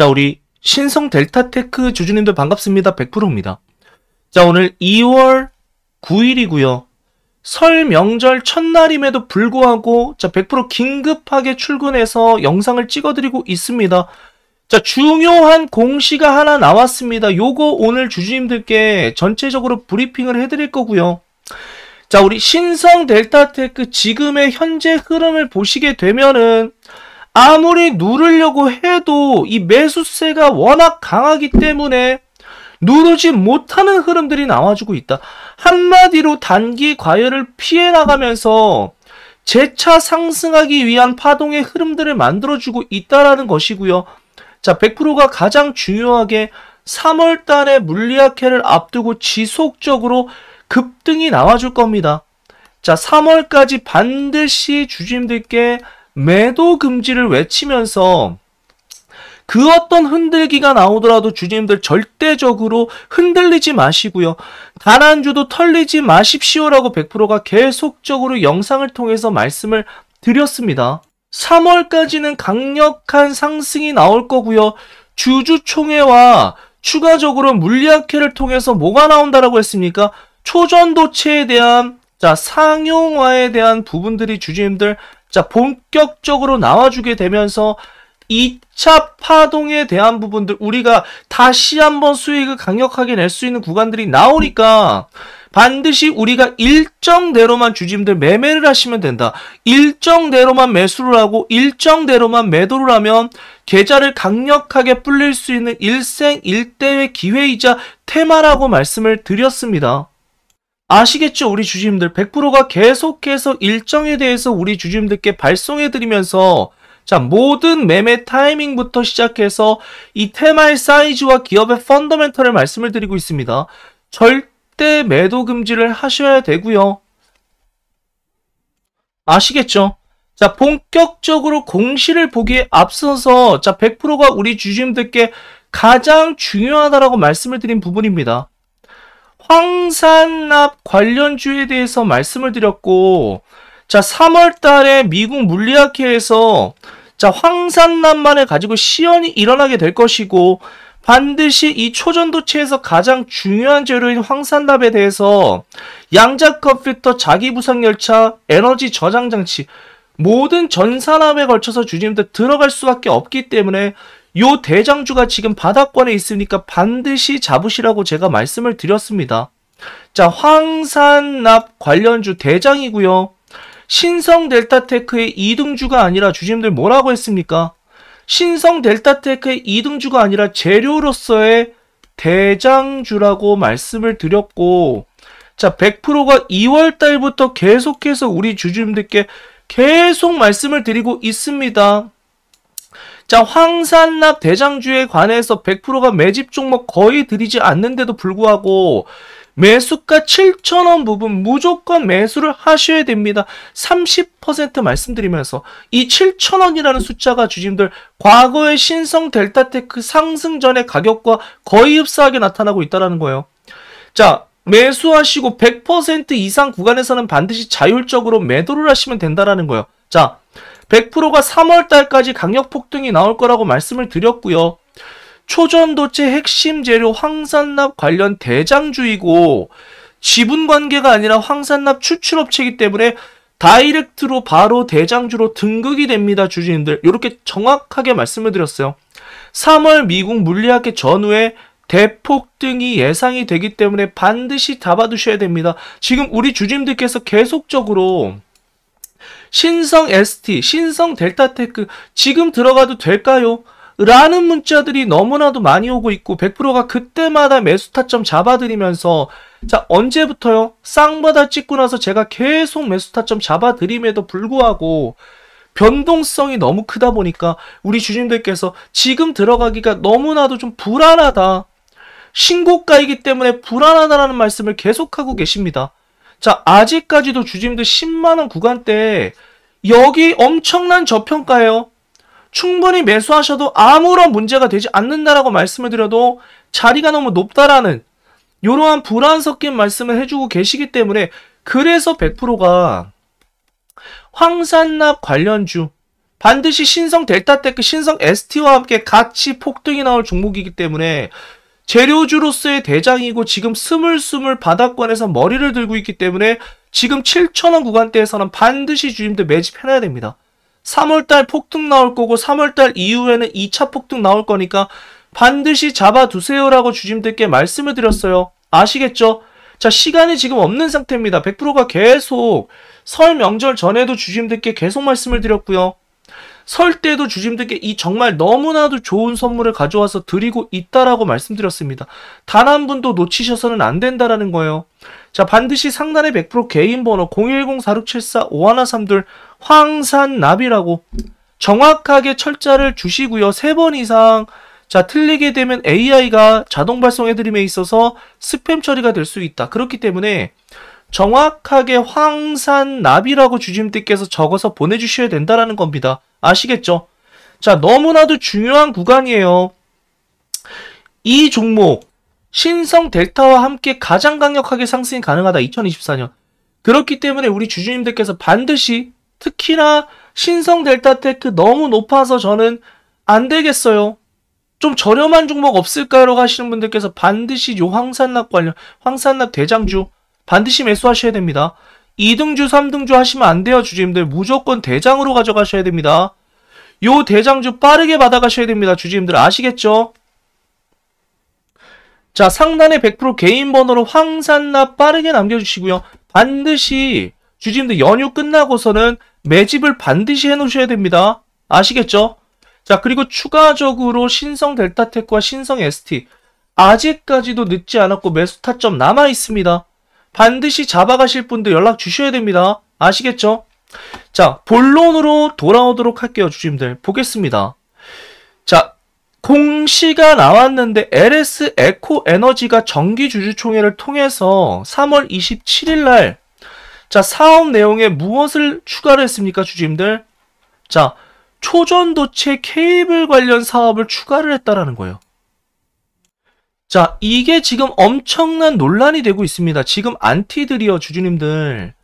자, 우리 신성 델타테크 주주님들 반갑습니다. 100%입니다. 자, 오늘 2월 9일이고요. 설 명절 첫날임에도 불구하고 자, 100% 긴급하게 출근해서 영상을 찍어드리고 있습니다. 자, 중요한 공시가 하나 나왔습니다. 요거 오늘 주주님들께 전체적으로 브리핑을 해드릴 거고요. 자, 우리 신성 델타테크 지금의 현재 흐름을 보시게 되면은 아무리 누르려고 해도 이 매수세가 워낙 강하기 때문에 누르지 못하는 흐름들이 나와주고 있다. 한마디로 단기 과열을 피해 나가면서 재차 상승하기 위한 파동의 흐름들을 만들어주고 있다라는 것이고요. 자, 100%가 가장 중요하게 3월 달에 물리학회를 앞두고 지속적으로 급등이 나와줄 겁니다. 자, 3월까지 반드시 주주님들께 매도 금지를 외치면서 그 어떤 흔들기가 나오더라도 주주님들 절대적으로 흔들리지 마시고요. 가난 주도 털리지 마십시오라고 100%가 계속적으로 영상을 통해서 말씀을 드렸습니다. 3월까지는 강력한 상승이 나올 거고요. 주주총회와 추가적으로 물리학회를 통해서 뭐가 나온다라고 했습니까? 초전도체에 대한 자 상용화에 대한 부분들이 주주님들 자, 본격적으로 나와주게 되면서 2차 파동에 대한 부분들 우리가 다시 한번 수익을 강력하게 낼 수 있는 구간들이 나오니까 반드시 우리가 일정대로만 주짐들 매매를 하시면 된다. 일정대로만 매수를 하고 일정대로만 매도를 하면 계좌를 강력하게 불릴 수 있는 일생일대의 기회이자 테마라고 말씀을 드렸습니다. 아시겠죠? 우리 주주님들 100%가 계속해서 일정에 대해서 우리 주주님들께 발송해드리면서 자 모든 매매 타이밍부터 시작해서 이 테마의 사이즈와 기업의 펀더멘털을 말씀을 드리고 있습니다. 절대 매도 금지를 하셔야 되고요. 아시겠죠? 자 본격적으로 공시를 보기에 앞서서 자 100%가 우리 주주님들께 가장 중요하다라고 말씀을 드린 부분입니다. 황산압 관련주에 대해서 말씀을 드렸고 자 3월 달에 미국 물리학회에서 자 황산압만을 가지고 시연이 일어나게 될 것이고 반드시 이 초전도체에서 가장 중요한 재료인 황산납에 대해서 양자 컴퓨터 자기부상열차 에너지 저장장치 모든 전산압에 걸쳐서 주님들 들어갈 수밖에 없기 때문에 요 대장주가 지금 바닥권에 있으니까 반드시 잡으시라고 제가 말씀을 드렸습니다. 자, 황산납 관련주 대장이고요. 신성 델타테크의 2등주가 아니라 주주님들 뭐라고 했습니까? 신성 델타테크의 2등주가 아니라 재료로서의 대장주라고 말씀을 드렸고 자 100%가 2월달부터 계속해서 우리 주주님들께 계속 말씀을 드리고 있습니다. 자, 황산납 대장주에 관해서 100%가 매집 종목 거의 드리지 않는데도 불구하고 매수가 7천원 부분 무조건 매수를 하셔야 됩니다. 30% 말씀드리면서 이 7천원이라는 숫자가 주님들 과거의 신성 델타테크 상승 전의 가격과 거의 흡사하게 나타나고 있다는 거예요. 자, 매수하시고 100% 이상 구간에서는 반드시 자율적으로 매도를 하시면 된다라는 거예요. 자, 100%가 3월달까지 강력 폭등이 나올 거라고 말씀을 드렸고요. 초전도체 핵심 재료 황산납 관련 대장주이고 지분 관계가 아니라 황산납 추출업체이기 때문에 다이렉트로 바로 대장주로 등극이 됩니다. 주주님들 이렇게 정확하게 말씀을 드렸어요. 3월 미국 물리학회 전후에 대폭등이 예상이 되기 때문에 반드시 잡아두셔야 됩니다. 지금 우리 주주님들께서 계속적으로 신성 ST, 신성 델타테크 지금 들어가도 될까요? 라는 문자들이 너무나도 많이 오고 있고 100%가 그때마다 매수 타점 잡아드리면서 자 언제부터요? 쌍바다 찍고 나서 제가 계속 매수 타점 잡아드림에도 불구하고 변동성이 너무 크다 보니까 우리 주님들께서 지금 들어가기가 너무나도 좀 불안하다. 신고가이기 때문에 불안하다라는 말씀을 계속하고 계십니다. 자, 아직까지도 주짐드 10만원 구간때 여기 엄청난 저평가예요. 충분히 매수하셔도 아무런 문제가 되지 않는다라고 말씀을 드려도 자리가 너무 높다라는 이러한 불안 섞인 말씀을 해주고 계시기 때문에 그래서 100%가 황산납 관련주 반드시 신성 델타테크, 신성 ST와 함께 같이 폭등이 나올 종목이기 때문에 재료주로서의 대장이고 지금 스물스물 바닥권에서 머리를 들고 있기 때문에 지금 7천원 구간대에서는 반드시 주임대 매집해놔야 됩니다. 3월달 폭등 나올 거고 3월달 이후에는 2차 폭등 나올 거니까 반드시 잡아두세요라고 주임들께 말씀을 드렸어요. 아시겠죠? 자 시간이 지금 없는 상태입니다. 100%가 계속 설 명절 전에도 주임들께 계속 말씀을 드렸고요. 설 때도 주심들께 이 정말 너무나도 좋은 선물을 가져와서 드리고 있다라고 말씀드렸습니다. 단 한 분도 놓치셔서는 안 된다라는 거예요. 자, 반드시 상단의100% 개인 번호 0 1 0 4 6 7 4 5 1 3 2 황산나비라고 정확하게 철자를 주시고요. 세 번 이상 자, 틀리게 되면 AI가 자동 발송해드림에 있어서 스팸 처리가 될 수 있다. 그렇기 때문에 정확하게 황산나비라고 주임님께서 적어서 보내주셔야 된다라는 겁니다. 아시겠죠? 자, 너무나도 중요한 구간이에요. 이 종목, 신성 델타와 함께 가장 강력하게 상승이 가능하다, 2024년. 그렇기 때문에 우리 주주님들께서 반드시 특히나 신성 델타 테크 너무 높아서 저는 안 되겠어요. 좀 저렴한 종목 없을까요? 하시는 분들께서 반드시 요 황산락 관련, 황산락 대장주 반드시 매수하셔야 됩니다. 2등주, 3등주 하시면 안 돼요, 주주님들. 무조건 대장으로 가져가셔야 됩니다. 요 대장주 빠르게 받아가셔야 됩니다, 주주님들. 아시겠죠? 자, 상단에 100% 개인 번호로 황산나 빠르게 남겨주시고요. 반드시 주주님들 연휴 끝나고서는 매집을 반드시 해놓으셔야 됩니다. 아시겠죠? 자, 그리고 추가적으로 신성 델타텍과 신성 ST 아직까지도 늦지 않았고 매수 타점 남아 있습니다. 반드시 잡아가실 분들 연락 주셔야 됩니다. 아시겠죠? 자, 본론으로 돌아오도록 할게요, 주주님들. 보겠습니다. 자, 공시가 나왔는데 LS 에코 에너지가 정기 주주총회를 통해서 3월 27일 날 자, 사업 내용에 무엇을 추가를 했습니까, 주주님들? 자, 초전도체 케이블 관련 사업을 추가를 했다라는 거예요. 자, 이게 지금 엄청난 논란이 되고 있습니다. 지금 안티들이요, 주주님들.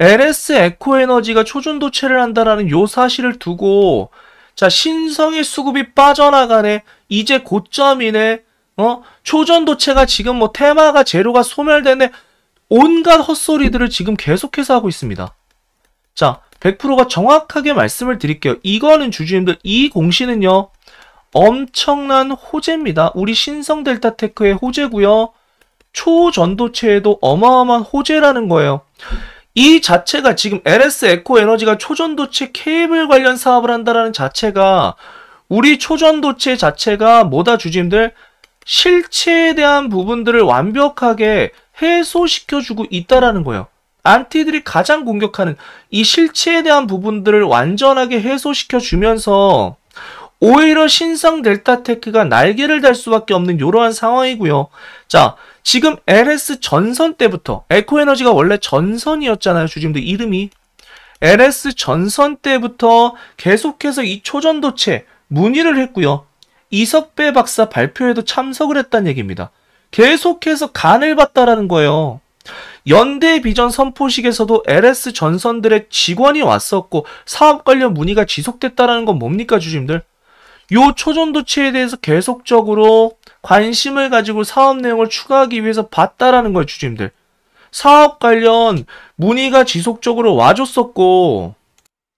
LS 에코에너지가 초준도체를 한다라는 요 사실을 두고 자, 신성의 수급이 빠져나가네. 이제 고점이네. 어? 초전도체가 지금 뭐 테마가 제로가 소멸되네. 온갖 헛소리들을 지금 계속해서 하고 있습니다. 자, 100%가 정확하게 말씀을 드릴게요. 이거는 주주님들 이 공시는요. 엄청난 호재입니다. 우리 신성 델타 테크의 호재고요. 초전도체에도 어마어마한 호재라는 거예요. 이 자체가 지금 LS 에코 에너지가 초전도체 케이블 관련 사업을 한다라는 자체가 우리 초전도체 자체가 뭐다 주주님들 실체에 대한 부분들을 완벽하게 해소시켜주고 있다라는 거예요. 안티들이 가장 공격하는 이 실체에 대한 부분들을 완전하게 해소시켜주면서 오히려 신상 델타테크가 날개를 달 수밖에 없는 이러한 상황이고요. 자, 지금 LS 전선 때부터 에코에너지가 원래 전선이었잖아요. 주주도 이름이 LS 전선 때부터 계속해서 이 초전도체 문의를 했고요. 이석배 박사 발표에도 참석을 했다는 얘기입니다. 계속해서 간을 봤다라는 거예요. 연대 비전 선포식에서도 LS 전선들의 직원이 왔었고 사업 관련 문의가 지속됐다라는 건 뭡니까 주심들 요 초전도체에 대해서 계속적으로 관심을 가지고 사업 내용을 추가하기 위해서 봤다라는 거예요, 주주님들. 사업 관련 문의가 지속적으로 와줬었고,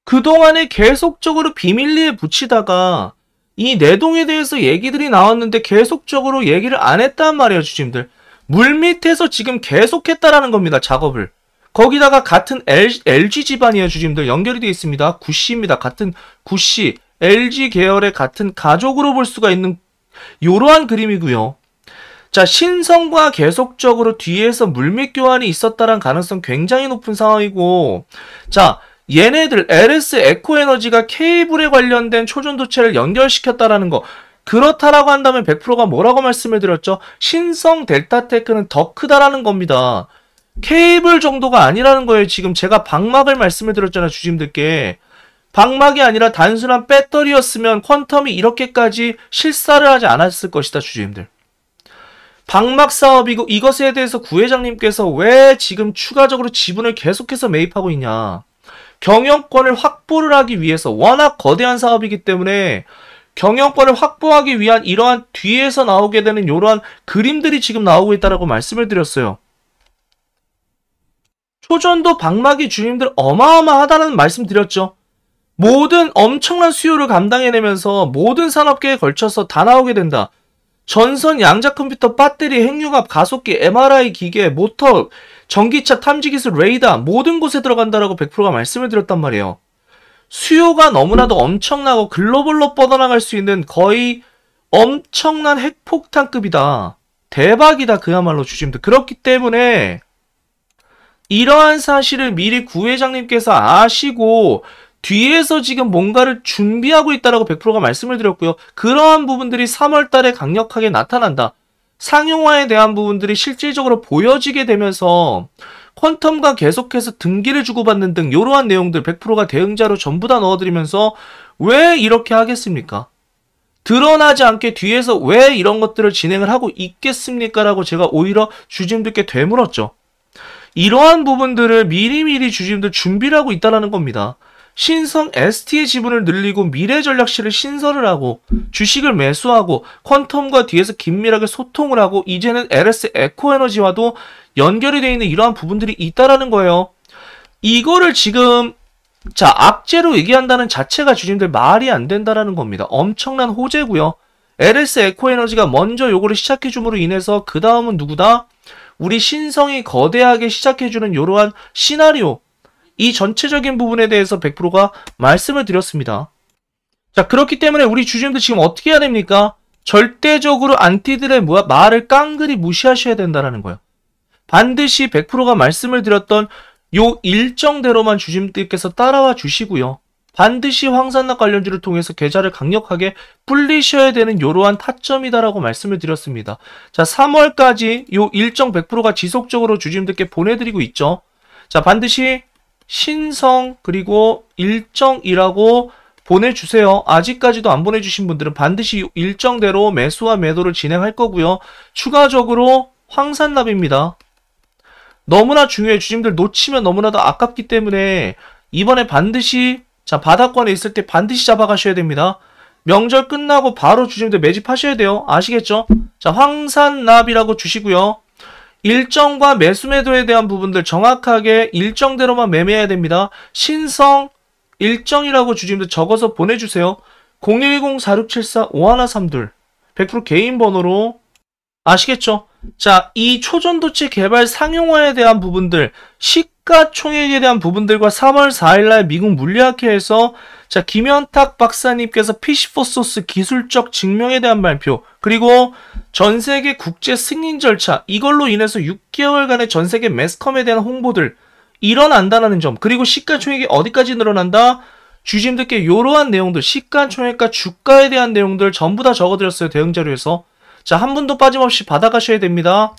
그동안에 계속적으로 비밀리에 붙이다가 이 내동에 대해서 얘기들이 나왔는데 계속적으로 얘기를 안 했단 말이에요, 주주님들. 물밑에서 지금 계속했다라는 겁니다, 작업을. 거기다가 같은 LG, LG 집안이에요, 주주님들. 연결이 되어 있습니다. 구씨입니다. 같은 구씨. LG 계열의 같은 가족으로 볼 수가 있는 이러한 그림이고요. 자, 신성과 계속적으로 뒤에서 물밑 교환이 있었다는 가능성 굉장히 높은 상황이고 자, 얘네들 LS 에코에너지가 케이블에 관련된 초전도체를 연결시켰다라는 거 그렇다라고 한다면 100%가 뭐라고 말씀을 드렸죠? 신성 델타테크는 더 크다라는 겁니다. 케이블 정도가 아니라는 거예요. 지금 제가 박막을 말씀을 드렸잖아요. 주심들께. 방막이 아니라 단순한 배터리였으면 퀀텀이 이렇게까지 실사를 하지 않았을 것이다, 주주님들. 방막 사업이고 이것에 대해서 구회장님께서 왜 지금 추가적으로 지분을 계속해서 매입하고 있냐. 경영권을 확보를 하기 위해서 워낙 거대한 사업이기 때문에 경영권을 확보하기 위한 이러한 뒤에서 나오게 되는 이러한 그림들이 지금 나오고 있다라고 말씀을 드렸어요. 초전도 방막이 주님들 어마어마하다는 말씀 드렸죠. 모든 엄청난 수요를 감당해내면서 모든 산업계에 걸쳐서 다 나오게 된다. 전선 양자 컴퓨터 배터리 핵융합 가속기 MRI 기계 모터 전기차 탐지 기술 레이더 모든 곳에 들어간다라고 100%가 말씀을 드렸단 말이에요. 수요가 너무나도 엄청나고 글로벌로 뻗어나갈 수 있는 거의 엄청난 핵폭탄급이다. 대박이다 그야말로 주심도 그렇기 때문에 이러한 사실을 미리 구 회장님께서 아시고 뒤에서 지금 뭔가를 준비하고 있다라고 100%가 말씀을 드렸고요. 그러한 부분들이 3월 달에 강력하게 나타난다. 상용화에 대한 부분들이 실질적으로 보여지게 되면서 퀀텀과 계속해서 등기를 주고받는 등 이러한 내용들 100%가 대응자로 전부 다 넣어드리면서 왜 이렇게 하겠습니까? 드러나지 않게 뒤에서 왜 이런 것들을 진행을 하고 있겠습니까? 라고 제가 오히려 주짐들께 되물었죠. 이러한 부분들을 미리미리 주짐들 준비를 하고 있다는 겁니다. 신성 ST의 지분을 늘리고 미래전략실을 신설을 하고 주식을 매수하고 퀀텀과 뒤에서 긴밀하게 소통을 하고 이제는 LS 에코에너지와도 연결이 되어 있는 이러한 부분들이 있다라는 거예요. 이거를 지금 자 악재로 얘기한다는 자체가 주님들 말이 안 된다라는 겁니다. 엄청난 호재고요. LS 에코에너지가 먼저 요거를 시작해 줌으로 인해서 그 다음은 누구다? 우리 신성이 거대하게 시작해주는 이러한 시나리오 이 전체적인 부분에 대해서 100%가 말씀을 드렸습니다. 자 그렇기 때문에 우리 주주님들 지금 어떻게 해야 됩니까? 절대적으로 안티들의 말을 깡그리 무시하셔야 된다는 거예요. 반드시 100%가 말씀을 드렸던 요 일정대로만 주주님들께서 따라와 주시고요. 반드시 황산나 관련주를 통해서 계좌를 강력하게 불리셔야 되는 이러한 타점이다라고 말씀을 드렸습니다. 자, 3월까지 요 일정 100%가 지속적으로 주주님들께 보내드리고 있죠. 자, 반드시 신성 그리고 일정이라고 보내주세요. 아직까지도 안 보내주신 분들은 반드시 일정대로 매수와 매도를 진행할 거고요. 추가적으로 황산납입니다. 너무나 중요해 주님들 놓치면 너무나도 아깝기 때문에 이번에 반드시 자 바닥권에 있을 때 반드시 잡아가셔야 됩니다. 명절 끝나고 바로 주님들 매집하셔야 돼요. 아시겠죠? 자 황산납이라고 주시고요. 일정과 매수 매도에 대한 부분들 정확하게 일정대로만 매매해야 됩니다. 신성 일정이라고 주님도 적어서 보내주세요. 010-4674-5132 100% 개인 번호로 아시겠죠? 자, 이 초전도체 개발 상용화에 대한 부분들 시가총액에 대한 부분들과 3월 4일날 미국 물리학회에서 자, 김현탁 박사님께서 피시포소스 기술적 증명에 대한 발표, 그리고 전 세계 국제 승인 절차, 이걸로 인해서 6개월간의 전 세계 매스컴에 대한 홍보들, 일어난다는 점, 그리고 시가총액이 어디까지 늘어난다, 주심들께 이러한 내용들, 시가총액과 주가에 대한 내용들 전부 다 적어드렸어요, 대응자료에서. 자, 한 분도 빠짐없이 받아가셔야 됩니다.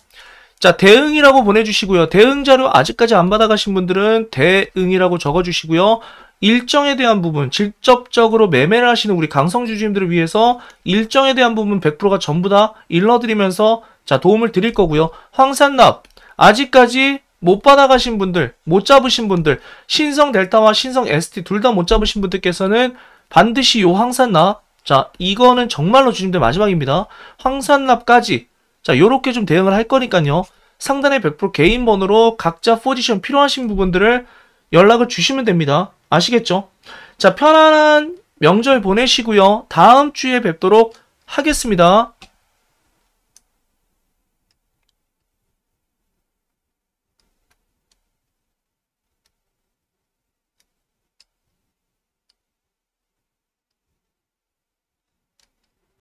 자, 대응이라고 보내주시고요. 대응자료 아직까지 안 받아가신 분들은 대응이라고 적어주시고요. 일정에 대한 부분, 직접적으로 매매를 하시는 우리 강성주주님들을 위해서 일정에 대한 부분 100%가 전부 다 일러드리면서 자 도움을 드릴 거고요. 황산납, 아직까지 못 받아가신 분들, 못 잡으신 분들, 신성 델타와 신성 ST 둘 다 못 잡으신 분들께서는 반드시 요 황산납, 자 이거는 정말로 주님들 마지막입니다. 황산납까지 자 요렇게 좀 대응을 할 거니까요. 상단에 100% 개인 번호로 각자 포지션 필요하신 부분들을 연락을 주시면 됩니다. 아시겠죠? 자, 편안한 명절 보내시고요. 다음 주에 뵙도록 하겠습니다.